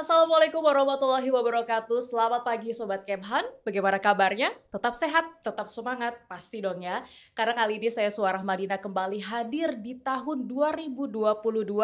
Assalamualaikum warahmatullahi wabarakatuh. Selamat pagi Sobat Kemhan. Bagaimana kabarnya? Tetap sehat, tetap semangat, pasti dong ya. Karena kali ini saya Suara Madina kembali hadir di tahun 2022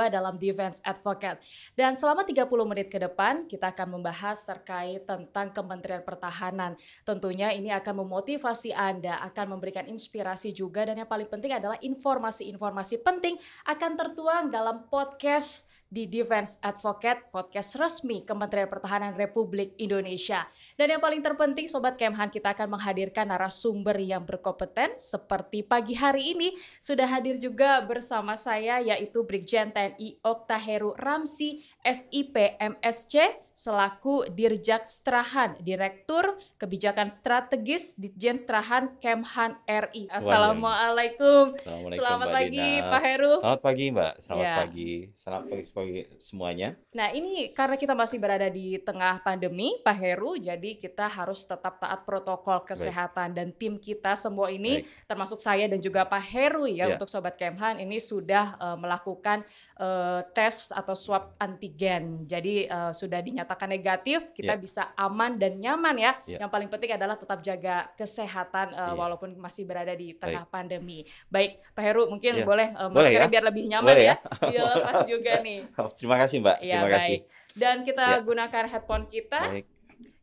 dalam Defense Advocate. Dan selama 30 menit ke depan kita akan membahas terkait tentang Kementerian Pertahanan. Tentunya ini akan memotivasi Anda, akan memberikan inspirasi juga dan yang paling penting adalah informasi-informasi penting akan tertuang dalam podcast di Defense Advocate podcast resmi Kementerian Pertahanan Republik Indonesia. Dan yang paling terpenting Sobat Kemhan kita akan menghadirkan narasumber yang berkompeten seperti pagi hari ini sudah hadir juga bersama saya yaitu Brigjen TNI Oktaheru Ramsi SIP MSC selaku Dirjak Strahan, Direktur Kebijakan Strategis Ditjen Strahan Kemhan RI. Assalamualaikum. Assalamualaikum Selamat pagi Dina. Pak Heru. Selamat pagi Mbak. Selamat ya. pagi. Selamat pagi, pagi semuanya. Nah ini karena kita masih berada di tengah pandemi Pak Heru, jadi kita harus tetap taat protokol kesehatan Baik. dan tim kita semua ini Baik. termasuk saya dan juga Pak Heru ya, ya. untuk Sobat Kemhan ini sudah uh, melakukan uh, tes atau swab antigen antigen. Jadi uh, sudah dinyatakan negatif, kita yeah. bisa aman dan nyaman ya. Yeah. Yang paling penting adalah tetap jaga kesehatan uh, eh, yeah. walaupun masih berada di tengah Baik. pandemi. Baik, Pak Heru mungkin yeah. boleh uh, maskernya boleh ya? biar lebih nyaman boleh ya. ya. Iya, lepas juga nih. Terima kasih, Mbak. Iya, Terima baik. kasih. Dan kita ya. gunakan headphone kita. Baik.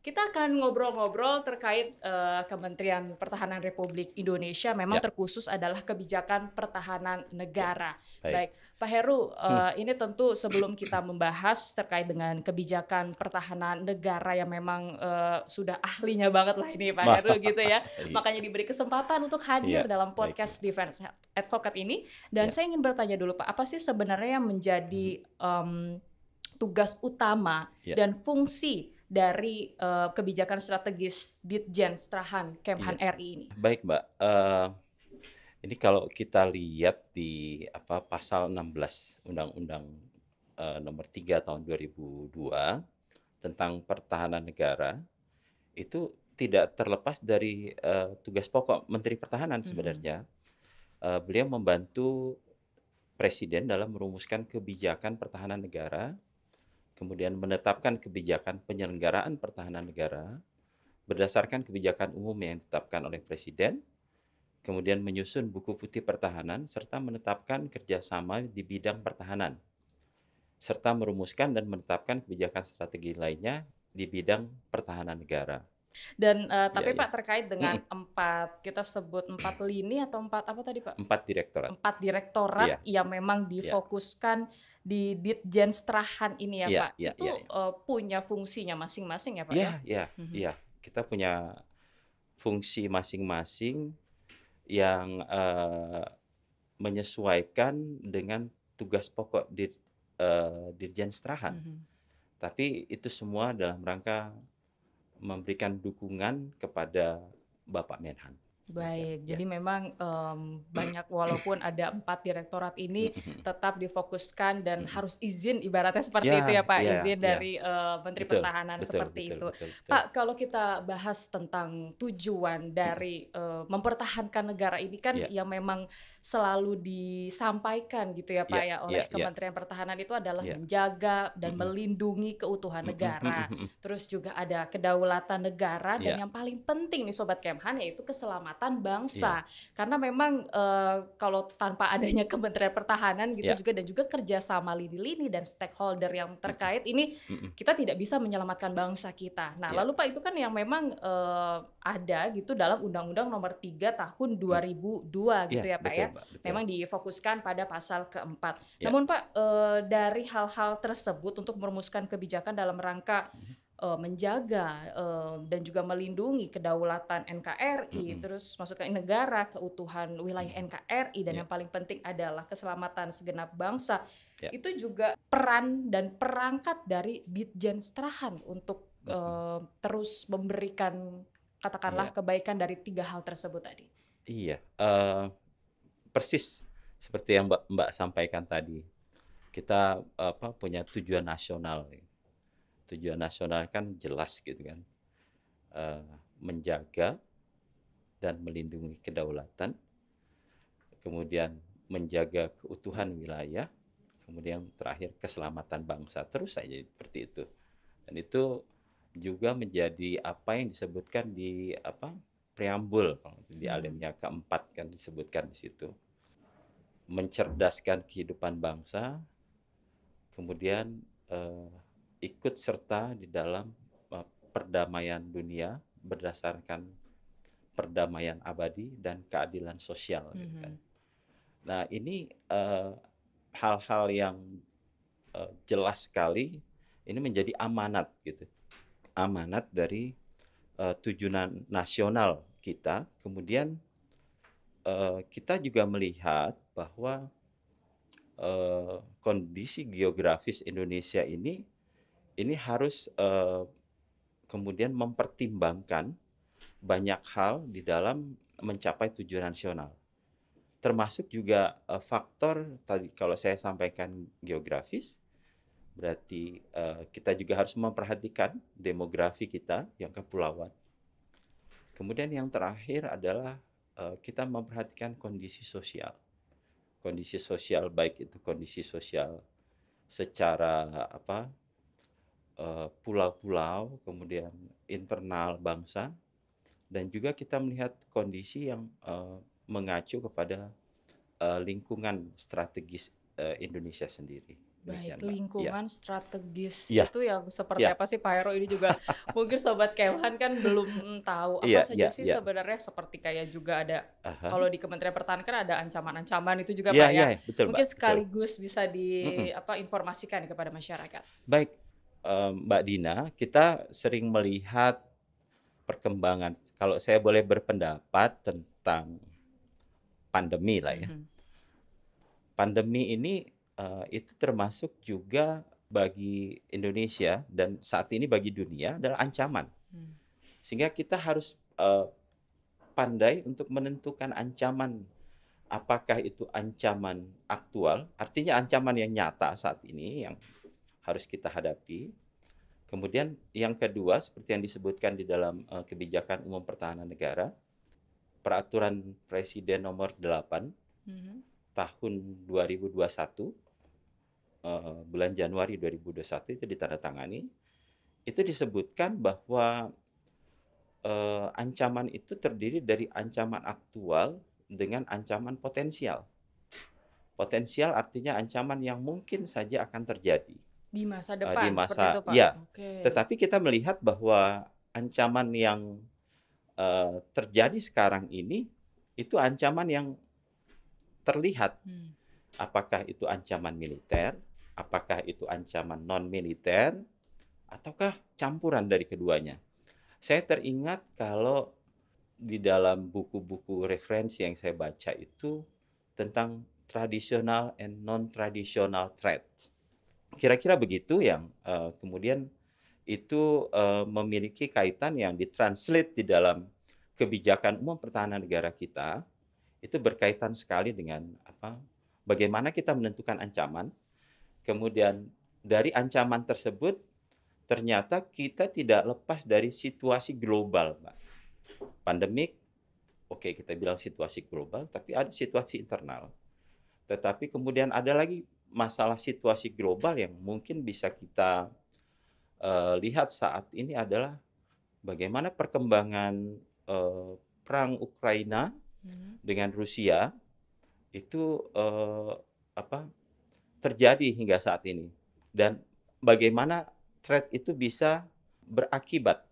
Kita akan ngobrol-ngobrol terkait uh, Kementerian Pertahanan Republik Indonesia. Memang ya. terkhusus adalah kebijakan pertahanan negara. Ya, baik, Baik. Pak Heru, uh, hmm. ini tentu sebelum kita membahas terkait dengan kebijakan pertahanan negara yang memang uh, sudah ahlinya banget lah ini Pak Heru gitu ya. Iya. Makanya diberi kesempatan untuk hadir ya. dalam podcast Baik. Defense Advocate ini. Dan ya. saya ingin bertanya dulu Pak, apa sih sebenarnya yang menjadi um, tugas utama ya. dan fungsi dari uh, kebijakan strategis Ditjen Strahan Kemhan iya. RI ini? Baik, Mbak. Uh, ini kalau kita lihat di apa pasal 16 Undang-Undang uh, nomor 3 tahun 2002 tentang pertahanan negara itu tidak terlepas dari uh, tugas pokok Menteri Pertahanan sebenarnya. -hmm. uh, beliau membantu presiden dalam merumuskan kebijakan pertahanan negara kemudian menetapkan kebijakan penyelenggaraan pertahanan negara berdasarkan kebijakan umum yang ditetapkan oleh Presiden, kemudian menyusun buku putih pertahanan, serta menetapkan kerjasama di bidang pertahanan, serta merumuskan dan menetapkan kebijakan strategi lainnya di bidang pertahanan negara. Dan uh, tapi ya, Pak terkait dengan hmm. empat kita sebut empat lini atau empat apa tadi Pak? Empat direktorat. Empat direktorat ya. yang memang iya. difokuskan di Ditjen Strahan ini ya, ya Pak. Ya, itu ya, ya. Uh, punya fungsinya masing-masing ya Pak iya, ya? Iya, mhm. iya. Mm Kita punya fungsi masing-masing yang uh, menyesuaikan dengan tugas pokok di uh, eh, Dirjen Strahan. Mm -hmm. Tapi itu semua dalam rangka memberikan dukungan kepada Bapak Menhan. Baik, jadi ya. memang um, banyak walaupun ada empat direktorat ini mm-hmm. tetap difokuskan dan mm-hmm. harus izin ibaratnya seperti ya, itu ya Pak, ya, izin ya. dari uh, Menteri betul, Pertahanan betul, seperti betul, itu. Betul, betul, Pak, kalau kita bahas tentang tujuan dari uh, mempertahankan negara ini kan ya. yang memang selalu disampaikan gitu ya Pak yeah, ya oleh yeah, iya. Kementerian yeah. Pertahanan itu adalah yeah. menjaga dan mm -hmm. melindungi keutuhan negara. Terus juga ada kedaulatan negara yeah. dan iya. yang paling penting nih sobat Kemhan yaitu keselamatan bangsa. Yeah. Karena memang uh, kalau tanpa adanya Kementerian Pertahanan gitu yeah. juga dan juga kerjasama lini-lini dan stakeholder yang terkait ini kita tidak bisa menyelamatkan bangsa kita. Nah, yeah. lalu Pak itu kan yang memang uh, ada gitu dalam Undang-Undang Nomor 3 Tahun 2002 mm -hmm. gitu yeah, ya Pak ya. betul. ya Memang difokuskan pada pasal keempat. Ya. Namun Pak, eh, dari hal-hal tersebut untuk merumuskan kebijakan dalam rangka mhm. eh, menjaga eh, dan juga melindungi kedaulatan NKRI, mm -hmm. terus masukkan negara, keutuhan wilayah mhm. NKRI, dan yeah. yang paling penting adalah keselamatan segenap bangsa. Yeah. Itu juga peran dan perangkat dari Ditjen Strahan untuk mm -hmm. uh, terus memberikan katakanlah yeah. kebaikan dari tiga hal tersebut tadi. Iya, uh, persis seperti yang Mbak, Mbak sampaikan tadi. Kita apa punya tujuan nasional. Tujuan nasional kan jelas gitu kan. Uh, menjaga dan melindungi kedaulatan, kemudian menjaga keutuhan wilayah, kemudian terakhir keselamatan bangsa. Terus saja seperti itu. Dan itu juga menjadi apa yang disebutkan di apa preambul di hmm. alinea keempat kan disebutkan di situ mencerdaskan kehidupan bangsa, kemudian eh, ikut serta di dalam eh, perdamaian dunia berdasarkan perdamaian abadi dan keadilan sosial. Mm -hmm. Nah ini eh, hal-hal eh, yang eh, jelas sekali ini menjadi amanat gitu, amanat dari eh, tujuan nasional kita. Kemudian Eh, kita juga melihat bahwa uh, kondisi geografis Indonesia ini ini harus uh, kemudian mempertimbangkan banyak hal di dalam mencapai tujuan nasional. Termasuk juga uh, faktor tadi kalau saya sampaikan geografis berarti uh, kita juga harus memperhatikan demografi kita yang kepulauan. Kemudian yang terakhir adalah Eh, kita memperhatikan kondisi sosial. Kondisi sosial baik itu kondisi sosial secara apa eh, pulau-pulau, kemudian internal bangsa, dan juga kita melihat kondisi yang eh, mengacu kepada lingkungan strategis Indonesia sendiri. Baik, nah, iya. lingkungan ya. strategis ya. itu yang seperti ya. apa sih Pak Hero ini juga mungkin sobat Kevhan kan belum tahu apa ya, saja ya, sih ya. sebenarnya seperti kayak juga ada uh-huh. kalau di Kementerian Pertahanan kan ada ancaman-ancaman itu juga ya, Pak ya. Iya, iya. betul, mungkin Mbak, sekaligus betul. bisa di mm mm apa informasikan kepada masyarakat. Baik, um, Mbak Dina, kita sering melihat perkembangan kalau saya boleh berpendapat tentang pandemi lah ya. Mm-hmm. Pandemi ini Eh, itu termasuk juga bagi Indonesia dan saat ini bagi dunia adalah ancaman. Hmm. Sehingga kita harus uh, pandai untuk menentukan ancaman apakah itu ancaman aktual, artinya ancaman yang nyata saat ini yang harus kita hadapi. Kemudian yang kedua seperti yang disebutkan di dalam uh, kebijakan umum pertahanan negara, peraturan presiden nomor 8 mm -hmm. tahun 2021 Eh, bulan Januari 2021 itu ditandatangani, itu disebutkan bahwa uh, ancaman itu terdiri dari ancaman aktual dengan ancaman potensial. Potensial artinya ancaman yang mungkin saja akan terjadi di masa eh, depan. Uh, di masa, seperti itu, Pak. ya. Okay. Tetapi kita melihat bahwa ancaman yang uh, terjadi sekarang ini itu ancaman yang terlihat. Hmm. Apakah itu ancaman militer, Apakah itu ancaman non-militer ataukah campuran dari keduanya? Saya teringat kalau di dalam buku-buku referensi yang saya baca itu tentang tradisional and non-traditional threat. Kira-kira begitu yang uh, kemudian itu uh, memiliki kaitan yang ditranslate di dalam kebijakan umum pertahanan negara kita itu berkaitan sekali dengan apa bagaimana kita menentukan ancaman Kemudian dari ancaman tersebut ternyata kita tidak lepas dari situasi global, pak. Pandemik, oke kita bilang situasi global, tapi ada situasi internal. Tetapi kemudian ada lagi masalah situasi global yang mungkin bisa kita uh, lihat saat ini adalah bagaimana perkembangan uh, perang Ukraina hmm. dengan Rusia itu uh, apa terjadi hingga saat ini dan bagaimana threat itu bisa berakibat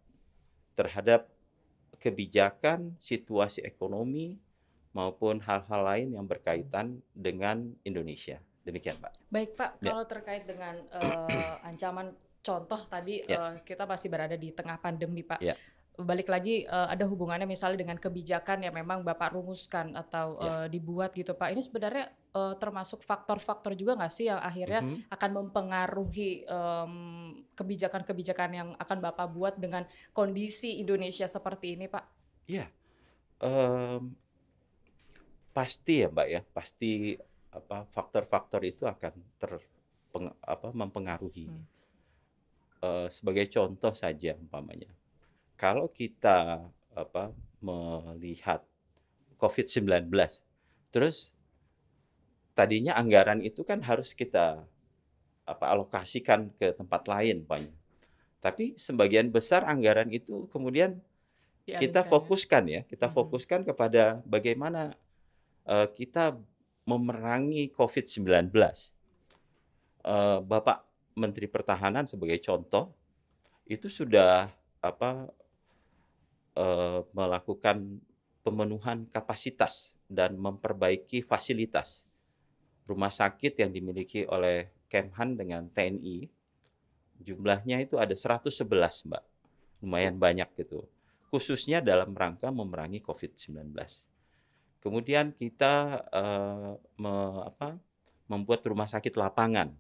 terhadap kebijakan, situasi ekonomi maupun hal-hal lain yang berkaitan dengan Indonesia. Demikian, Pak. Baik, Pak. Ya. Kalau terkait dengan uh, ancaman contoh tadi ya. uh, kita masih berada di tengah pandemi, Pak. Ya balik lagi uh, ada hubungannya misalnya dengan kebijakan yang memang Bapak rumuskan atau yeah. Ya. uh, dibuat gitu Pak. Ini sebenarnya uh, termasuk faktor-faktor juga nggak sih yang akhirnya mm -hmm. akan mempengaruhi kebijakan kebijakan-kebijakan yang akan Bapak buat dengan kondisi Indonesia seperti ini Pak? ya Um, pasti ya Mbak ya, pasti apa faktor-faktor itu akan ter apa mempengaruhi. hmm. Uh, sebagai contoh saja umpamanya kalau kita apa melihat COVID-19 terus tadinya anggaran itu kan harus kita apa alokasikan ke tempat lain banyak. Tapi sebagian besar anggaran itu kemudian kita ya? fokuskan ya, kita hmm. fokuskan kepada bagaimana uh, kita memerangi COVID-19. Uh, e, Bapak Menteri Pertahanan sebagai contoh itu sudah apa Eh, melakukan pemenuhan kapasitas dan memperbaiki fasilitas rumah sakit yang dimiliki oleh Kemhan dengan TNI. Jumlahnya itu ada 111, Mbak. Lumayan banyak gitu. Khususnya dalam rangka memerangi COVID-19. Kemudian kita uh, me, apa, membuat rumah sakit lapangan.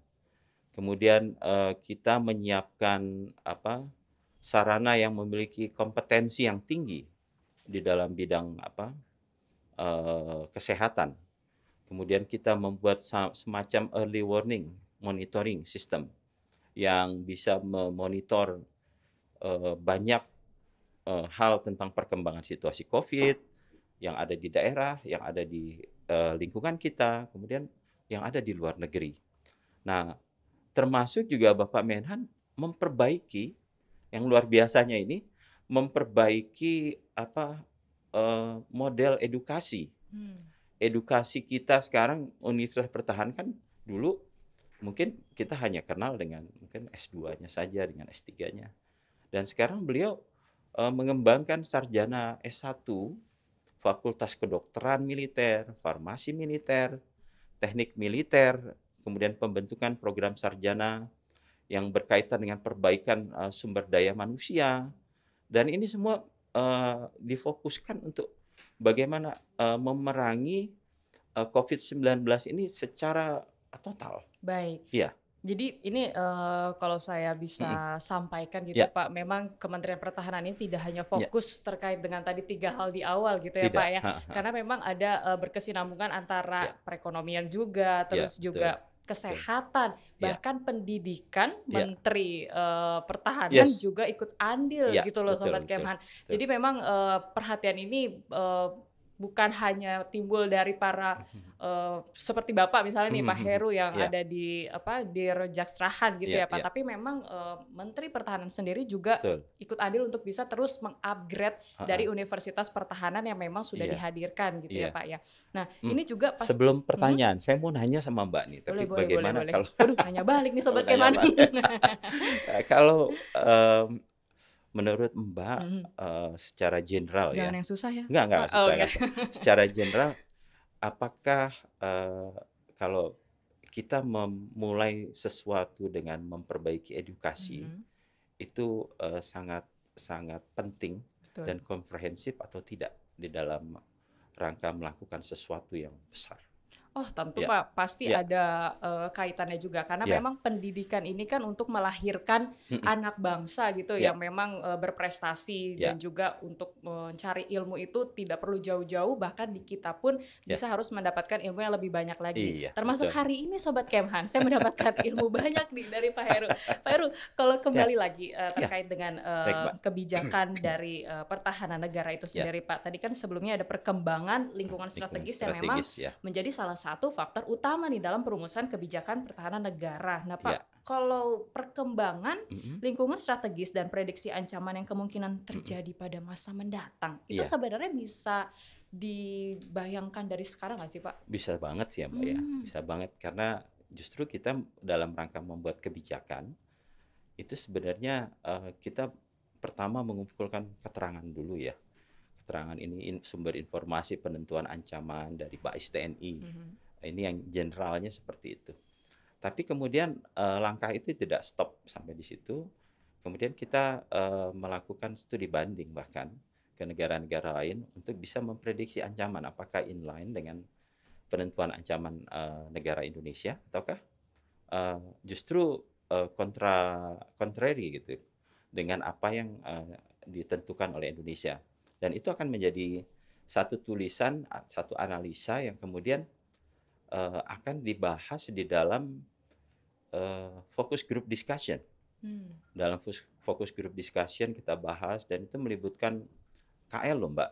Kemudian uh, kita menyiapkan apa sarana yang memiliki kompetensi yang tinggi di dalam bidang apa eh, kesehatan. Kemudian kita membuat semacam early warning monitoring system yang bisa memonitor eh, banyak eh, hal tentang perkembangan situasi COVID yang ada di daerah, yang ada di lingkungan kita, kemudian yang ada di luar negeri. Nah, termasuk juga Bapak Menhan memperbaiki yang luar biasanya ini memperbaiki apa uh, model edukasi. Hmm. Edukasi kita sekarang Universitas Pertahankan dulu mungkin kita hanya kenal dengan mungkin S2-nya saja dengan S3-nya. Dan sekarang beliau uh, mengembangkan sarjana S1 Fakultas Kedokteran Militer, Farmasi Militer, Teknik Militer, kemudian pembentukan program sarjana yang berkaitan dengan perbaikan uh, sumber daya manusia dan ini semua uh, difokuskan untuk bagaimana uh, memerangi uh, COVID-19 ini secara total. Baik. Iya. Jadi ini uh, kalau saya bisa mm -hmm. sampaikan gitu yeah. Ya, Pak, memang Kementerian Pertahanan ini tidak hanya ya. fokus yeah. terkait dengan tadi tiga hal di awal gitu ya Pak ya, ha, ha. karena memang ada uh, berkesinambungan antara yeah. perekonomian juga, ya, terus yeah, juga kesehatan, ya. bahkan pendidikan, yeah. Menteri uh, Pertahanan yes. juga ikut andil yeah. gitu loh, betul, Sobat betul, Kemhan. Betul. Jadi memang uh, perhatian ini uh, bukan hanya timbul dari para uh, seperti bapak misalnya nih mm -hmm. Pak mhm, mhm, Heru yang yeah. ada di apa di Jakstrahan gitu yeah, ya Pak, yeah. tapi memang uh, Menteri Pertahanan sendiri juga Betul. ikut adil untuk bisa terus mengupgrade uh -huh. dari Universitas Pertahanan yang memang sudah yeah. dihadirkan gitu yeah. ya iya. Pak ya. Nah mm. ini juga pas sebelum pertanyaan mm -hmm. saya mau nanya sama Mbak nih, tapi boleh, bagaimana boleh, boleh. kalau Aduh, nanya balik nih sobat kemarin? kalau um, Menurut Mbak mm-hmm. uh, secara general ya. Jangan ya. yang susah ya. Enggak, enggak oh, susah. Okay. secara general apakah uh, kalau kita memulai sesuatu dengan memperbaiki edukasi mm-hmm. itu uh, sangat sangat penting Betul. dan komprehensif atau tidak di dalam rangka melakukan sesuatu yang besar. Oh, tentu yeah. Pak, pasti yeah. ada uh, kaitannya juga karena yeah. memang pendidikan ini kan untuk melahirkan mm hmm anak bangsa gitu yeah. yang memang uh, berprestasi yeah. dan juga untuk mencari ilmu itu tidak perlu jauh-jauh bahkan di kita pun yeah. bisa harus mendapatkan ilmu yang lebih banyak lagi. Yeah. Termasuk betul. hari ini sobat Kemhan, saya mendapatkan ilmu banyak nih dari Pak Heru. Pak Heru, kalau ya. kembali yeah. lagi uh, terkait yeah. dengan uh, Baik, kebijakan dari uh, pertahanan negara itu ya. sendiri yeah. Pak. Tadi kan sebelumnya ada perkembangan lingkungan strategis, lingkungan strategis yang memang ya. menjadi salah satu faktor utama nih dalam perumusan kebijakan pertahanan negara. Nah, Pak, yeah. kalau perkembangan mm-hmm. lingkungan strategis dan prediksi ancaman yang kemungkinan terjadi mm-hmm. pada masa mendatang, itu yeah. sebenarnya bisa dibayangkan dari sekarang nggak sih, Pak? Bisa banget sih ya, Mbak mm. ya. Hmm. Bisa banget karena justru kita dalam rangka membuat kebijakan itu sebenarnya uh, kita pertama mengumpulkan keterangan dulu ya keterangan ini in, sumber informasi penentuan ancaman dari Bais TNI. Mm -hmm. Ini yang generalnya seperti itu. Tapi kemudian uh, langkah itu tidak stop sampai di situ. Kemudian kita uh, melakukan studi banding bahkan ke negara-negara lain untuk bisa memprediksi ancaman apakah inline dengan penentuan ancaman uh, negara Indonesia ataukah justru kontra kontrari gitu dengan apa yang ditentukan oleh Indonesia. Dan itu akan menjadi satu tulisan, satu analisa yang kemudian uh, akan dibahas di dalam uh, eh, grup group discussion. Hmm. Dalam fokus grup discussion kita bahas dan itu melibatkan KL loh Mbak.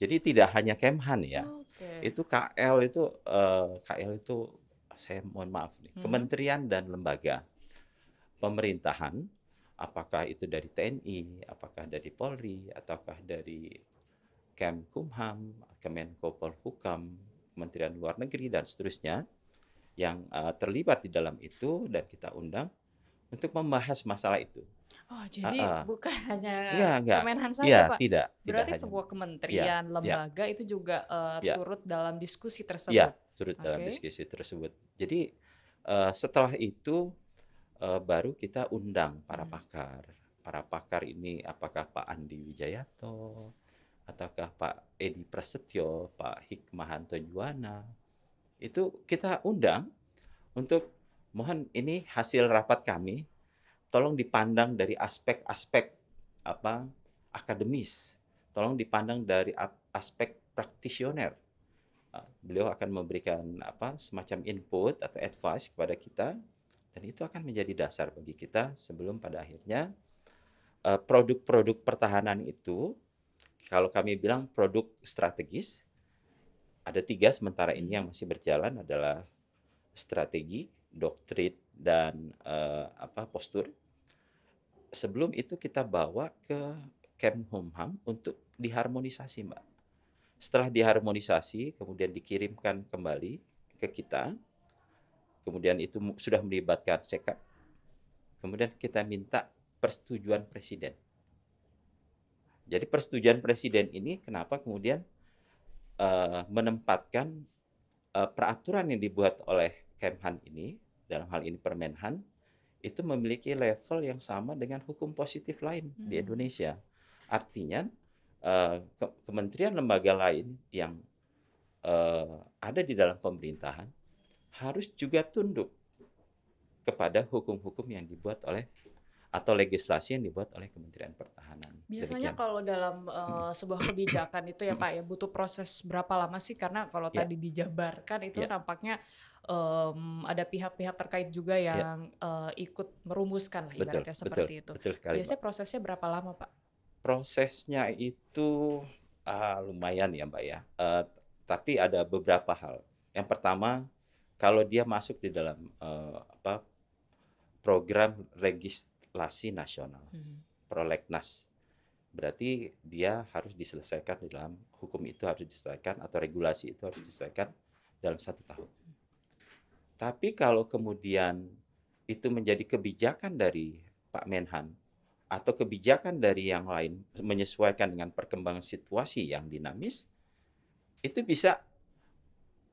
Jadi tidak hanya Kemhan ya. okay. Itu KL itu uh, eh, KL itu saya mohon maaf nih, hmm. kementerian dan lembaga pemerintahan apakah itu dari TNI, apakah dari Polri, ataukah dari Kemkumham, Kemenko Polhukam, Kementerian Luar Negeri dan seterusnya yang uh, terlibat di dalam itu dan kita undang untuk membahas masalah itu. Oh, jadi uh, uh. bukan hanya ya, Kemenhan saja, ya, Pak. Tidak, Berarti tidak sebuah hanya. kementerian, ya, lembaga ya. itu juga uh, ya. turut dalam diskusi iya, tersebut. Iya turut okay. dalam diskusi tersebut. Jadi uh, setelah itu Eh, baru kita undang para hmm. pakar. Para pakar ini apakah Pak Andi Wijayato, ataukah Pak Edi Prasetyo, Pak Hikmahanto Juwana. Itu kita undang untuk mohon ini hasil rapat kami tolong dipandang dari aspek-aspek apa akademis, tolong dipandang dari aspek praktisioner. Ah, beliau akan memberikan apa semacam input atau advice kepada kita dan itu akan menjadi dasar bagi kita sebelum pada akhirnya eh, produk-produk pertahanan itu, kalau kami bilang produk strategis, ada tiga sementara ini yang masih berjalan adalah strategi, doktrin, dan uh, apa postur. Sebelum itu kita bawa ke Camp Humham untuk diharmonisasi, Mbak. Setelah diharmonisasi, kemudian dikirimkan kembali ke kita, kemudian itu sudah melibatkan sekap, kemudian kita minta persetujuan presiden. Jadi persetujuan presiden ini kenapa kemudian uh, menempatkan uh, peraturan yang dibuat oleh Kemhan ini dalam hal ini Permenhan itu memiliki level yang sama dengan hukum positif lain hmm. di Indonesia. Artinya uh, ke kementerian lembaga lain yang uh, ada di dalam pemerintahan harus juga tunduk kepada hukum-hukum yang dibuat oleh atau legislasi yang dibuat oleh Kementerian Pertahanan. Biasanya Demikian. kalau dalam uh, sebuah kebijakan itu ya Pak ya butuh proses berapa lama sih? Karena kalau yeah. tadi dijabarkan itu yeah. nampaknya um, ada pihak-pihak terkait juga ya. yang yeah. uh, ikut merumuskan lah ibaratnya seperti betul, itu. Betul sekali, Biasanya Pak. prosesnya berapa lama Pak? Prosesnya itu uh, lumayan ya Mbak ya. Uh, tapi ada beberapa hal. Yang pertama kalau dia masuk di dalam uh, apa program registrasi nasional hmm. prolegnas berarti dia harus diselesaikan di dalam hukum itu harus diselesaikan atau regulasi itu harus diselesaikan dalam satu tahun. Tapi kalau kemudian itu menjadi kebijakan dari Pak Menhan atau kebijakan dari yang lain menyesuaikan dengan perkembangan situasi yang dinamis, itu bisa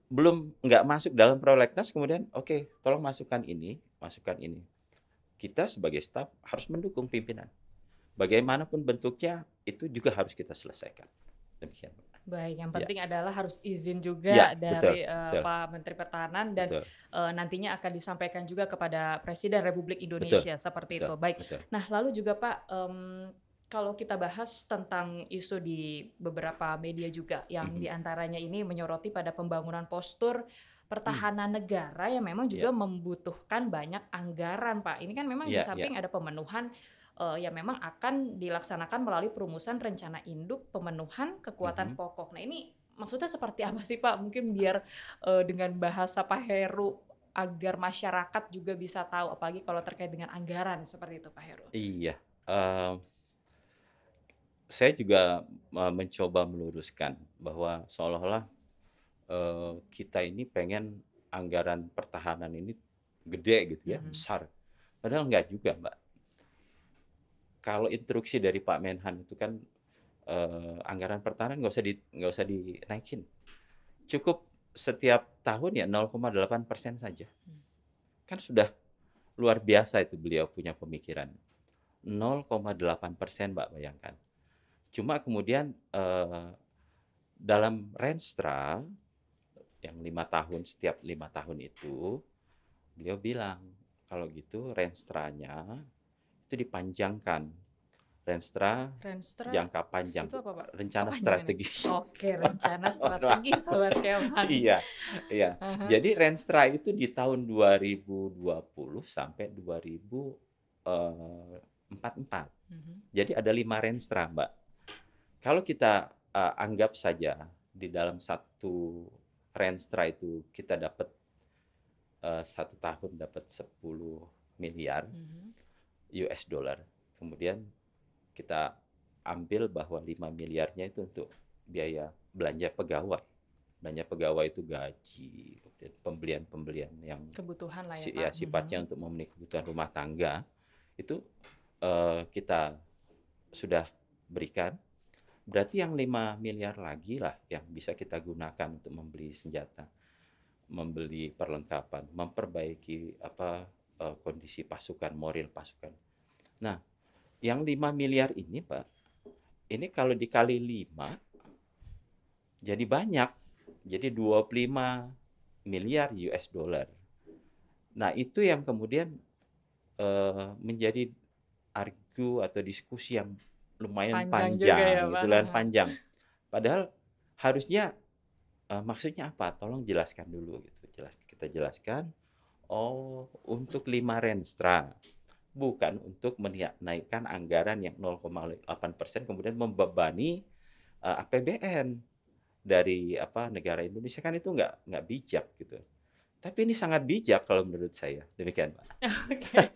belum nggak masuk dalam prolegnas kemudian oke okay, tolong masukkan ini masukkan ini kita sebagai staf harus mendukung pimpinan bagaimanapun bentuknya itu juga harus kita selesaikan demikian baik yang ya. penting ya. adalah harus izin juga ya, dari betul, uh, betul. Pak Menteri Pertahanan dan uh, nantinya akan disampaikan juga kepada Presiden Republik Indonesia betul, seperti betul, itu baik betul. nah lalu juga Pak um, kalau kita bahas tentang isu di beberapa media juga yang mm-hmm. diantaranya ini menyoroti pada pembangunan postur pertahanan hmm. negara yang memang juga yeah. membutuhkan banyak anggaran pak ini kan memang yeah, di iya, samping yeah. ada pemenuhan uh, yang memang akan dilaksanakan melalui perumusan rencana induk pemenuhan kekuatan mm-hmm. pokok nah ini maksudnya seperti apa sih pak mungkin biar uh, dengan bahasa Pak Heru agar masyarakat juga bisa tahu apalagi kalau terkait dengan anggaran seperti itu Pak Heru iya uh saya juga mencoba meluruskan bahwa seolah-olah uh, kita ini pengen anggaran pertahanan ini gede gitu ya, -hmm. besar. Padahal enggak juga, Mbak. Kalau instruksi dari Pak Menhan itu kan uh, anggaran pertahanan nggak usah di nggak usah dinaikin, cukup setiap tahun ya 0,8 persen saja. Hmm. Kan sudah luar biasa itu beliau punya pemikiran. 0,8 persen, Mbak bayangkan Cuma kemudian eh, dalam Renstra yang lima tahun setiap lima tahun itu beliau bilang kalau gitu Renstranya itu dipanjangkan Renstra, Renstra jangka panjang itu apa, Pak? rencana apa strategis. Oke, rencana strategi sobat Kemhan iya, iya. Uh -huh. Jadi Renstra itu di tahun 2020 sampai 2044. Uh -huh. Jadi ada lima Renstra, Mbak. Kalau kita uh, anggap saja di dalam satu Renstra itu kita dapat uh, eh, satu tahun dapat 10 miliar mm -hmm. US dollar. Kemudian kita ambil bahwa 5 miliarnya itu untuk biaya belanja pegawai. Belanja pegawai itu gaji, kemudian pembelian-pembelian yang kebutuhan lah ya, si, ya, Pak. sifatnya mm -hmm. untuk memenuhi kebutuhan rumah tangga itu uh, kita sudah berikan Berarti yang 5 miliar lagi lah yang bisa kita gunakan untuk membeli senjata, membeli perlengkapan, memperbaiki apa uh, kondisi pasukan, moral pasukan. Nah, yang 5 miliar ini, Pak, ini kalau dikali 5 jadi banyak. Jadi 25 miliar US dollar. Nah, itu yang kemudian uh, menjadi argu atau diskusi yang lumayan panjang, panjang juga ya, gitu, ya, lumayan panjang. Padahal harusnya uh, maksudnya apa? Tolong jelaskan dulu gitu. Jelas kita jelaskan. Oh, untuk lima renstra. Bukan untuk menaikkan anggaran yang 0,8% persen kemudian membebani uh, eh, APBN dari apa negara Indonesia kan itu nggak nggak bijak gitu. Tapi ini sangat bijak kalau menurut saya. Demikian, Pak. Okay.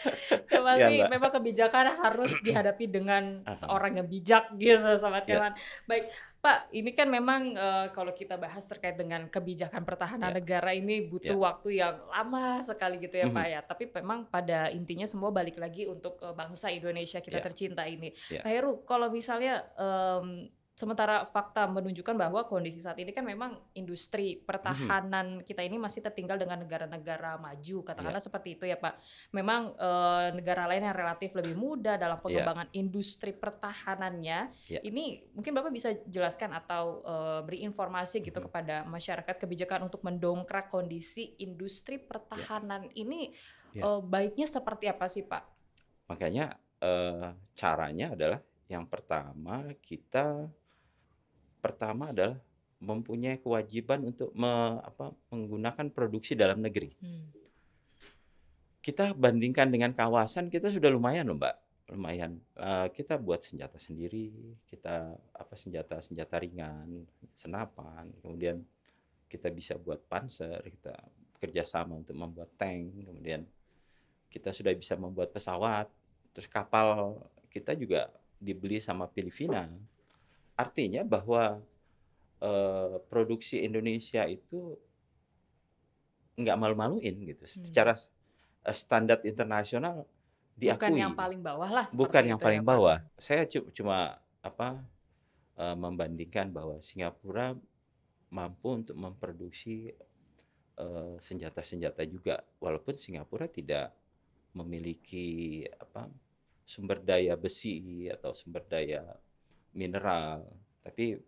ya ya, memang kebijakan harus dihadapi dengan seorang yang bijak gitu sama iya. kawan. Ya. Baik, Pak, ini kan memang uh, kalau kita bahas terkait dengan kebijakan pertahanan ya. negara ini butuh ya. waktu yang lama sekali gitu ya, mm -hmm. Pak mhm. ya. Tapi memang pada intinya semua balik lagi untuk uh, bangsa Indonesia kita iya. tercinta ini. Iya. Pak Heru, kalau misalnya um, Sementara fakta menunjukkan bahwa kondisi saat ini kan memang industri pertahanan mm -hmm. kita ini masih tertinggal dengan negara-negara maju, katakanlah yeah. seperti itu ya Pak. Memang e, negara lain yang relatif lebih muda dalam iya. pengembangan yeah. industri pertahanannya. Yeah. Ini mungkin Bapak bisa jelaskan atau e, beri informasi gitu mm -hmm. kepada masyarakat kebijakan untuk mendongkrak kondisi industri iya. pertahanan yeah. ini E, baiknya seperti apa sih Pak? Makanya e, caranya adalah yang pertama kita pertama adalah mempunyai kewajiban untuk me, apa, menggunakan produksi dalam negeri. Hmm. Kita bandingkan dengan kawasan kita sudah lumayan loh mbak, lumayan. Uh, kita buat senjata sendiri, kita apa senjata senjata ringan, senapan, kemudian kita bisa buat panser, kita kerjasama untuk membuat tank, kemudian kita sudah bisa membuat pesawat, terus kapal kita juga dibeli sama Filipina. Artinya bahwa uh, produksi Indonesia itu nggak malu-maluin gitu. Hmm. Secara eh, standar internasional diakui. Bukan yang paling bawah lah. Bukan yang ya, paling bawah. Saya cuma apa uh, membandingkan bahwa Singapura mampu untuk memproduksi senjata-senjata juga walaupun Singapura tidak memiliki apa sumber daya besi atau sumber daya mineral. Tapi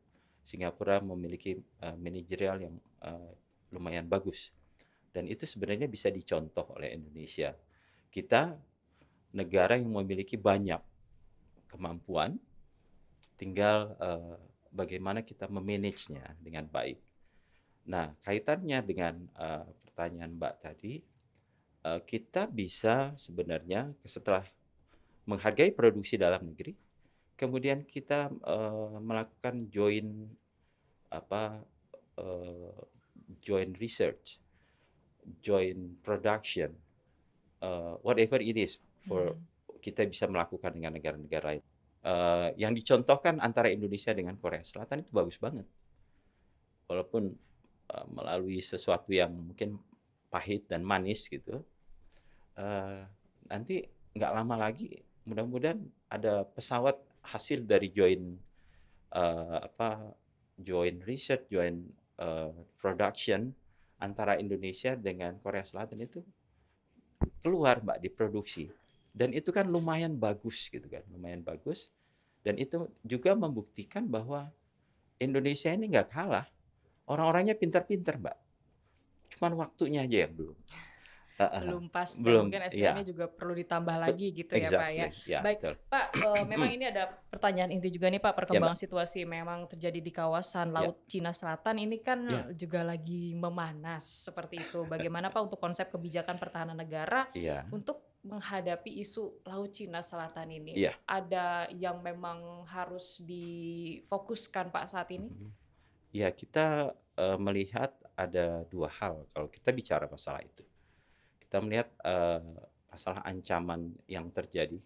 Singapura memiliki uh, manajerial yang uh, lumayan bagus. Dan itu sebenarnya bisa dicontoh oleh Indonesia. Kita negara yang memiliki banyak kemampuan, tinggal uh, bagaimana kita memanagenya dengan baik. Nah, kaitannya dengan uh, pertanyaan Mbak tadi, uh, kita bisa sebenarnya setelah menghargai produksi dalam negeri, kemudian kita uh, melakukan join apa uh, join research, join production, uh, whatever it is for hmm. kita bisa melakukan dengan negara-negara lain. Uh, yang dicontohkan antara Indonesia dengan Korea Selatan itu bagus banget, walaupun uh, melalui sesuatu yang mungkin pahit dan manis gitu. Uh, nanti nggak lama lagi, mudah-mudahan ada pesawat hasil dari join uh, apa joint research, joint uh, eh, production antara Indonesia dengan Korea Selatan itu keluar mbak diproduksi dan itu kan lumayan bagus gitu kan lumayan bagus dan itu juga membuktikan bahwa Indonesia ini nggak kalah orang-orangnya pintar-pintar mbak cuman waktunya aja yang belum uh, uh, belum pas belum, mungkin iya. SDM-nya yeah. juga perlu ditambah lagi gitu exactly. ya Pak ya. Yeah, iya, Baik, betul. Pak uh, memang ini ada pertanyaan inti juga nih Pak iya, perkembangan yeah, situasi memang terjadi di kawasan Laut yeah. Cina Selatan ini kan yeah. juga lagi memanas seperti itu. Bagaimana Pak untuk konsep kebijakan pertahanan negara yeah. untuk menghadapi isu Laut Cina Selatan ini? Yeah. Ada yang memang harus difokuskan Pak saat ini? Ya, kita uh, melihat ada dua hal kalau kita bicara masalah itu kita melihat uh, masalah ancaman yang terjadi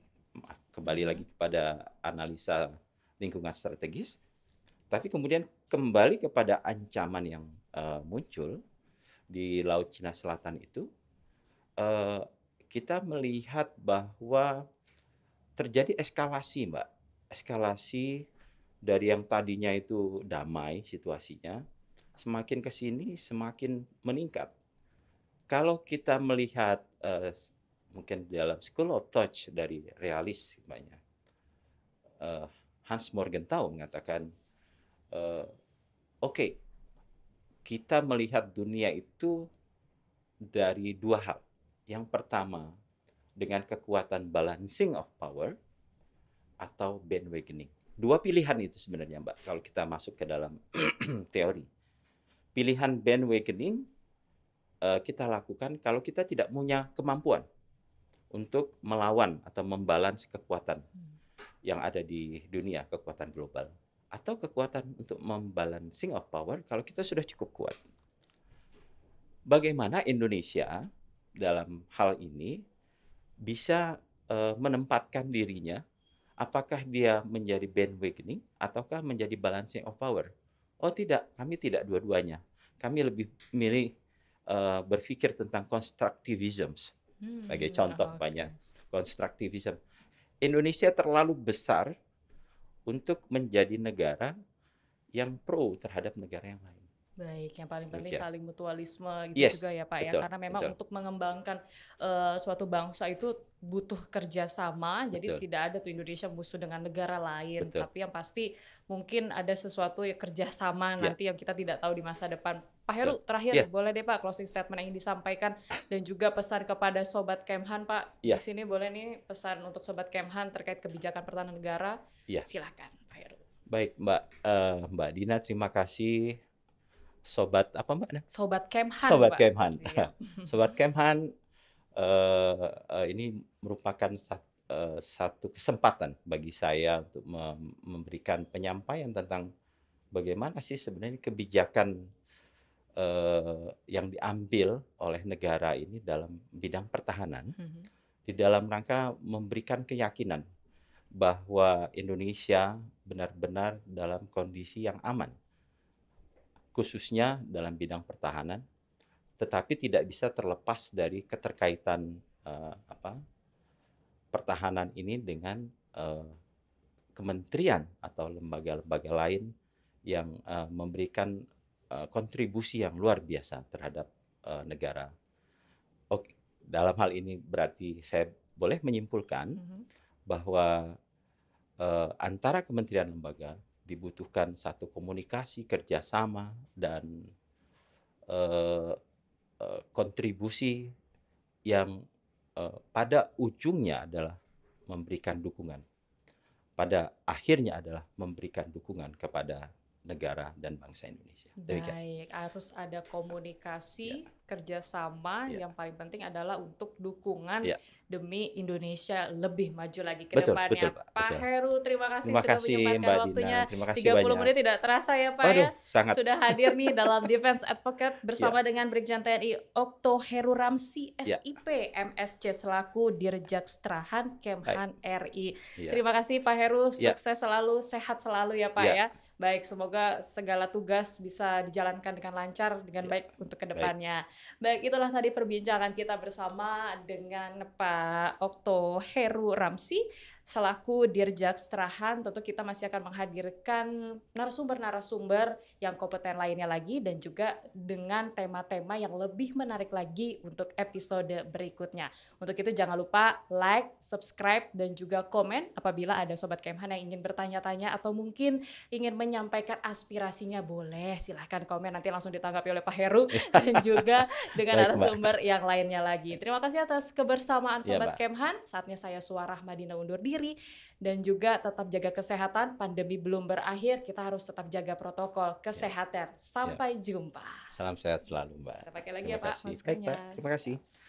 kembali lagi kepada analisa lingkungan strategis tapi kemudian kembali kepada ancaman yang uh, muncul di laut Cina Selatan itu uh, kita melihat bahwa terjadi eskalasi mbak eskalasi dari yang tadinya itu damai situasinya semakin kesini semakin meningkat kalau kita melihat uh, mungkin dalam School of Touch dari realis banyak, uh, Hans Morgenthau mengatakan, uh, oke, okay, kita melihat dunia itu dari dua hal. Yang pertama, dengan kekuatan balancing of power atau bandwagoning. Dua pilihan itu sebenarnya, Mbak, kalau kita masuk ke dalam teori. Pilihan bandwagoning Eh, kita lakukan kalau kita tidak punya kemampuan untuk melawan atau membalans kekuatan hmm. yang ada di dunia, kekuatan global atau kekuatan untuk membalancing of power kalau kita sudah cukup kuat. Bagaimana Indonesia dalam hal ini bisa uh, menempatkan dirinya apakah dia menjadi bandwagoning ataukah menjadi balancing of power? Oh tidak, kami tidak dua-duanya. Kami lebih milih uh, berpikir tentang konstruktivism hmm, sebagai contoh banyak konstruktivism Indonesia terlalu besar untuk menjadi negara yang pro terhadap negara yang lain. Baik, yang paling penting saling mutualisme gitu yes, juga ya Pak ya. betul, ya, karena memang betul. untuk mengembangkan uh, suatu bangsa itu butuh kerjasama, betul. jadi tidak ada tuh Indonesia musuh dengan negara lain, betul. tapi yang pasti mungkin ada sesuatu ya kerjasama yeah. nanti yang kita tidak tahu di masa depan Pak Heru, iya. terakhir ya. boleh deh Pak closing statement yang disampaikan dan juga pesan kepada Sobat Kemhan Pak. Ya. Di iya. sini boleh nih pesan untuk Sobat Kemhan terkait kebijakan pertahanan negara. Ya. Silakan Pak Heru. Baik Mbak uh, Mbak Dina, terima kasih. Sobat apa Mbak? Sobat Kemhan. Sobat Pak. Kemhan. Sobat Kemhan uh, eh, uh, eh, ini merupakan satu, satu kesempatan bagi saya untuk memberikan penyampaian tentang bagaimana sih sebenarnya kebijakan Eh, yang diambil oleh negara ini dalam bidang pertahanan mm-hmm. di dalam rangka memberikan keyakinan bahwa Indonesia benar-benar dalam kondisi yang aman khususnya dalam bidang pertahanan tetapi tidak bisa terlepas dari keterkaitan eh, apa pertahanan ini dengan eh, kementerian atau lembaga-lembaga lain yang uh, memberikan Eh, kontribusi yang luar biasa terhadap uh, negara. Oke, dalam hal ini berarti saya boleh menyimpulkan mm -hmm. bahwa uh, antara kementerian lembaga dibutuhkan satu komunikasi kerjasama dan uh, uh, kontribusi yang uh, pada ujungnya adalah memberikan dukungan. Pada akhirnya adalah memberikan dukungan kepada negara dan bangsa Indonesia. Baik, harus ada komunikasi. Ya kerjasama yeah. yang paling penting adalah untuk dukungan yeah. demi Indonesia lebih maju lagi ke betul, depannya. Betul, Pak, Pak Heru, terima kasih terima sudah kasih, menyempatkan Mbak waktunya. Tiga terima kasih 30 banyak. menit tidak terasa ya Pak Aduh, ya. Sangat. Sudah hadir nih dalam Defense Advocate bersama yeah. dengan Brigjen TNI Okto Heru Ramsi iya. SIP yeah. MSC selaku Strahan Kemhan RI. Yeah. Terima kasih Pak Heru, iya. sukses yeah. selalu, sehat selalu ya Pak yeah. ya. Baik, semoga segala tugas bisa dijalankan dengan lancar dengan yeah. baik untuk kedepannya. Baik. Baik, itulah tadi perbincangan kita bersama dengan Pak Okto Heru Ramsi selaku Dirjak Strahan tentu kita masih akan menghadirkan narasumber-narasumber yang kompeten lainnya lagi dan juga dengan tema-tema yang lebih menarik lagi untuk episode berikutnya. Untuk itu jangan lupa like, subscribe, dan juga komen apabila ada Sobat Kemhan yang ingin bertanya-tanya atau mungkin ingin menyampaikan aspirasinya boleh silahkan komen nanti langsung ditanggapi oleh Pak Heru dan juga dengan narasumber yang lainnya lagi. Terima kasih atas kebersamaan iya, Sobat ya, Kemhan. Saatnya saya Suara Madina undur diri diri dan juga tetap jaga kesehatan. Pandemi belum berakhir, kita harus tetap jaga protokol ya. kesehatan. Ya. Sampai jumpa. Salam sehat selalu, Mbak. Kita pakai lagi terima ya, Pak, kasih. Terima kasih.